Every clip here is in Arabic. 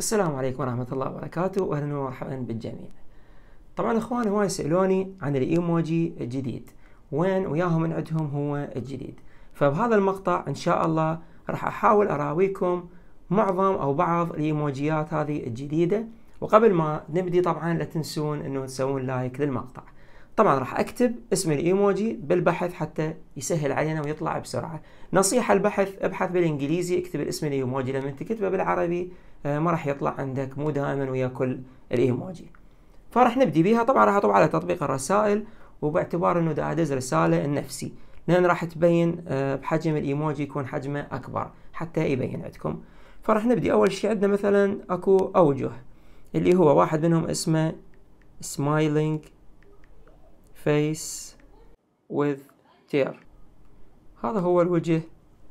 السلام عليكم ورحمة الله وبركاته وأهلا ومرحبا بالجميع طبعا أخوان هواي سألوني عن الإيموجي الجديد وين وياهم من عندهم هو الجديد فبهذا المقطع إن شاء الله راح أحاول أراويكم معظم أو بعض الإيموجيات هذه الجديدة وقبل ما نبدي طبعا لا تنسون أنه تسوون لايك للمقطع طبعا راح اكتب اسم الايموجي بالبحث حتى يسهل علينا ويطلع بسرعه نصيحه البحث ابحث بالانجليزي اكتب الاسم الايموجي لما انت تكتبه بالعربي آه، ما راح يطلع عندك مو دائما ويا كل الايموجي فراح نبدي بها طبعا راح اطبع على تطبيق الرسائل وباعتبار انه ده ادز رساله لنفسي لان راح تبين آه، بحجم الايموجي يكون حجمه اكبر حتى يبين عندكم فراح نبدي اول شيء عندنا مثلا اكو اوجه اللي هو واحد منهم اسمه سمايلينج face with tear هذا هو الوجه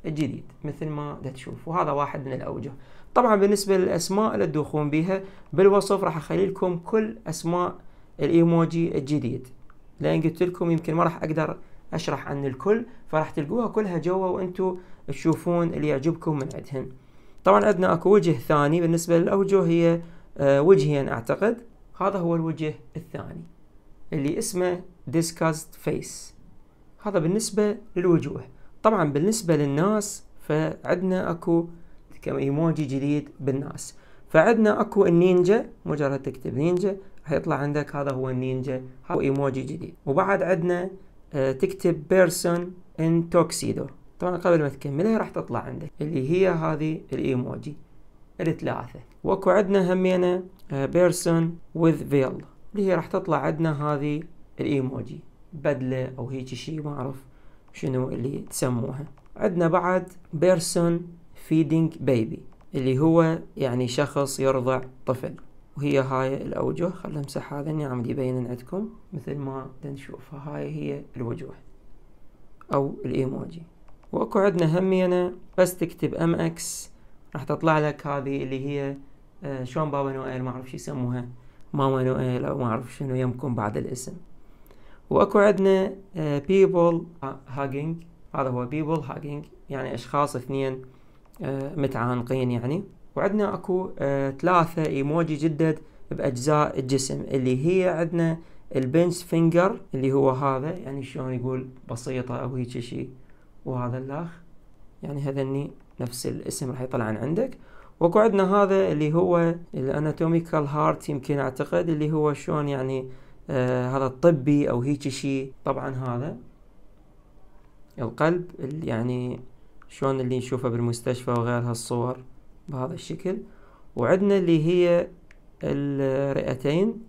الجديد مثل ما تشوف وهذا واحد من الأوجه طبعا بالنسبة للأسماء لا تدوخون بيها بالوصف راح أخلي لكم كل أسماء الإيموجي الجديد لأن قلت لكم يمكن ما راح أقدر أشرح عن الكل فراح تلقوها كلها جوا وأنتوا تشوفون اللي يعجبكم من عندهم طبعا عندنا اكو وجه ثاني بالنسبة للأوجه هي آه، وجهين أعتقد هذا هو الوجه الثاني اللي اسمه disgust face هذا بالنسبة للوجوه طبعا بالنسبة للناس فعندنا اكو كم ايموجي جديد بالناس فعندنا اكو النينجا مجرد تكتب نينجا حيطلع عندك هذا هو النينجا هو ايموجي جديد وبعد عندنا آه، تكتب بيرسون ان توكسيدو طبعا قبل ما تكملها راح تطلع عندك اللي هي هذه الايموجي الثلاثة واكو عندنا همينة بيرسون وذ فيل اللي هي راح تطلع عندنا هذه الايموجي بدلة او هيجي شيء ما اعرف شنو اللي تسموها عندنا بعد بيرسون فيدينج بيبي اللي هو يعني شخص يرضع طفل وهي هاي الأوجه خلنا امسح هذا اني عم يبين عندكم مثل ما نشوفها هاي هي الوجوه أو الإيموجي واكو عندنا همينة بس تكتب ام اكس راح تطلع لك هذه اللي هي آه، شلون بابا نويل ما اعرف شو يسموها ماما نويل أو ما إيه، أعرف شنو يمكن بعد الاسم وأكو عندنا بيبل هاجينج هذا هو بيبل هاجينج يعني أشخاص اثنين آه، متعانقين يعني وعندنا أكو آه، ثلاثة إيموجي جدد بأجزاء الجسم اللي هي عندنا البنس فينجر اللي هو هذا يعني شلون يقول بسيطة أو هيك شيء وهذا الأخ يعني هذني نفس الاسم راح يطلعن عندك وقعدنا هذا اللي هو الاناتوميكال هارت يمكن اعتقد اللي هو شلون يعني آه هذا الطبي او هيك شيء طبعا هذا القلب يعني شلون اللي نشوفه بالمستشفى وغيرها الصور بهذا الشكل وعندنا اللي هي الرئتين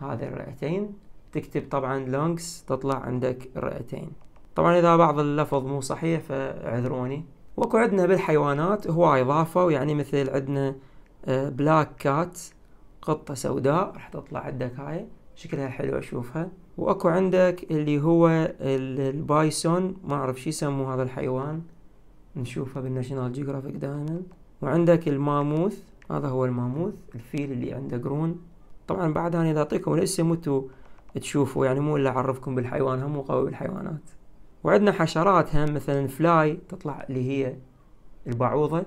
هذه الرئتين تكتب طبعا لونكس تطلع عندك الرئتين طبعا اذا بعض اللفظ مو صحيح فاعذروني واكو عندنا بالحيوانات هواي ضافوا يعني مثل عندنا بلاك آه، كات قطة سوداء راح تطلع عندك هاي شكلها حلو اشوفها واكو عندك اللي هو البايسون ما اعرف شو يسموه هذا الحيوان نشوفه بالناشونال جيوغرافيك دائما وعندك الماموث هذا هو الماموث الفيل اللي عنده قرون طبعا بعد انا اذا اعطيكم الاسم وانتو تشوفوا يعني مو الا اعرفكم بالحيوان هم قوي بالحيوانات وعندنا حشرات هم مثلا فلاي تطلع اللي هي البعوضة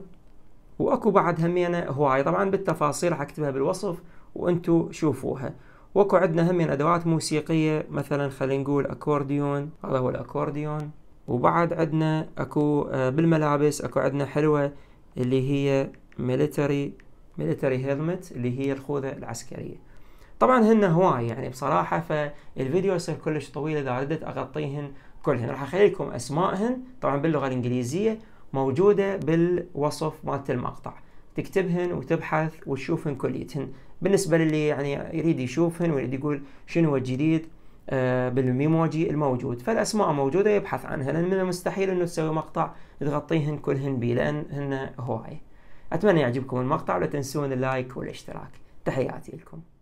واكو بعد همينة هواي طبعا بالتفاصيل حكتبها بالوصف وانتو شوفوها واكو عندنا همين ادوات موسيقية مثلا خلينا نقول اكورديون هذا هو الاكورديون وبعد عندنا اكو آه، بالملابس اكو عندنا حلوة اللي هي ميليتري ميليتري هيلمت اللي هي الخوذة العسكرية طبعا هن هواي يعني بصراحة فالفيديو يصير كلش طويل إذا ردت أغطيهن كلهن راح اخلي لكم اسمائهن طبعا باللغه الانجليزيه موجوده بالوصف مالت المقطع تكتبهن وتبحث وتشوفهن كليتهن بالنسبه للي يعني يريد يشوفهن ويريد يقول شنو الجديد آه، بالميموجي الموجود فالاسماء موجوده يبحث عنها لان من المستحيل انه تسوي مقطع تغطيهن كلهن بيه هن هواي اتمنى يعجبكم المقطع ولا تنسون اللايك والاشتراك تحياتي لكم